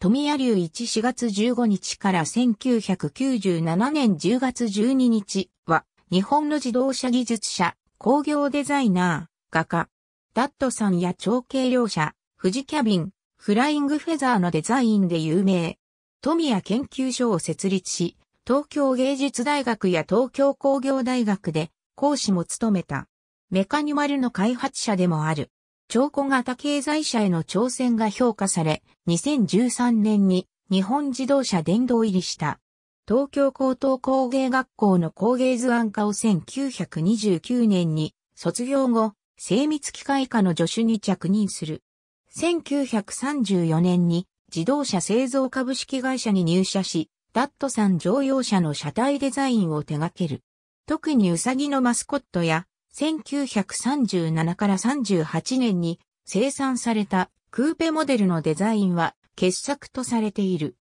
富谷流1 4月15日から1997年10月12日は、日本の自動車技術者、工業デザイナー、画家、ダットさんや長軽量車、富士キャビン、フライングフェザーのデザインで有名。富谷研究所を設立し、東京芸術大学や東京工業大学で講師も務めた。メカニュマルの開発者でもある。超古型経済者への挑戦が評価され、2013年に日本自動車殿堂入りした。東京高等工芸学校の工芸図案科を1929年に卒業後、精密機械科の助手に着任する。1934年に自動車製造株式会社に入社し、ダットさん乗用車の車体デザインを手掛ける。特にウサギのマスコットや1937から38年に生産されたクーペモデルのデザインは傑作とされている。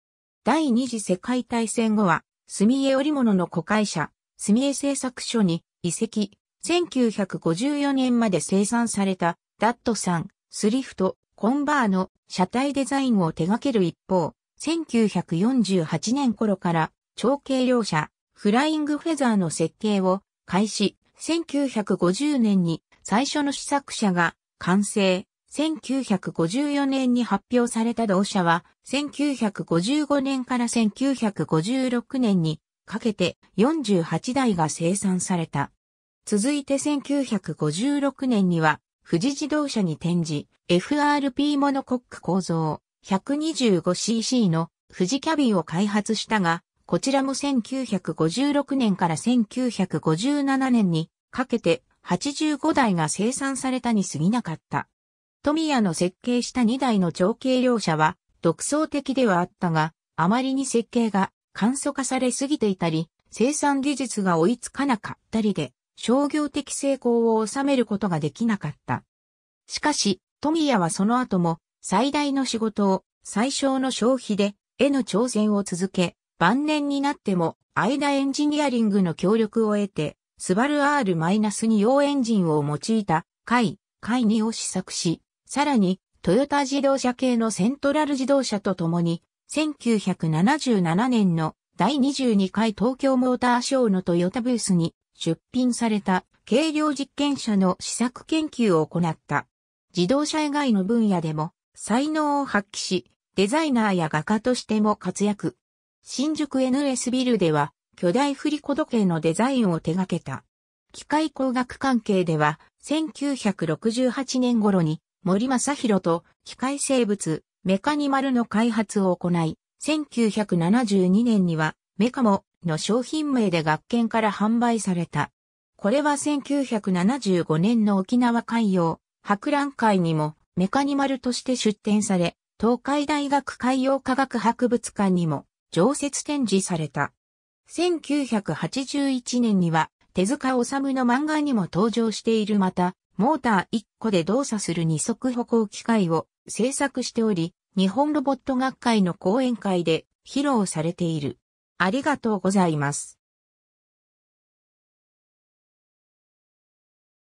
第二次世界大戦後は、墨絵織物の子会社、墨絵製作所に移籍、1954年まで生産されたダットさん、スリフト、コンバーの車体デザインを手掛ける一方、1948年頃から長径量車、フライングフェザーの設計を開始、1950年に最初の試作車が完成。1954年に発表された同社は、1955年から1956年にかけて48台が生産された。続いて1956年には、富士自動車に展示、FRP モノコック構造 125cc の富士キャビンを開発したが、こちらも1956年から1957年にかけて85台が生産されたに過ぎなかった。富谷の設計した2台の長径両車は独創的ではあったが、あまりに設計が簡素化されすぎていたり、生産技術が追いつかなかったりで、商業的成功を収めることができなかった。しかし、富谷はその後も最大の仕事を最小の消費で絵の挑戦を続け、晩年になっても間エンジニアリングの協力を得て、スバル R-2 用エンジンを用いた、回、回2を試作し、さらに、トヨタ自動車系のセントラル自動車とともに、1977年の第22回東京モーターショーのトヨタブースに出品された軽量実験車の試作研究を行った。自動車以外の分野でも才能を発揮し、デザイナーや画家としても活躍。新宿 NS ビルでは巨大振り子時計のデザインを手掛けた。機械工学関係では、1968年頃に森正宏と機械生物、メカニマルの開発を行い、1972年にはメカモの商品名で学研から販売された。これは1975年の沖縄海洋博覧会にもメカニマルとして出展され、東海大学海洋科学博物館にも常設展示された。1981年には手塚治虫の漫画にも登場しているまた、モーター1個で動作する二足歩行機械を制作しており、日本ロボット学会の講演会で披露されている。ありがとうございます。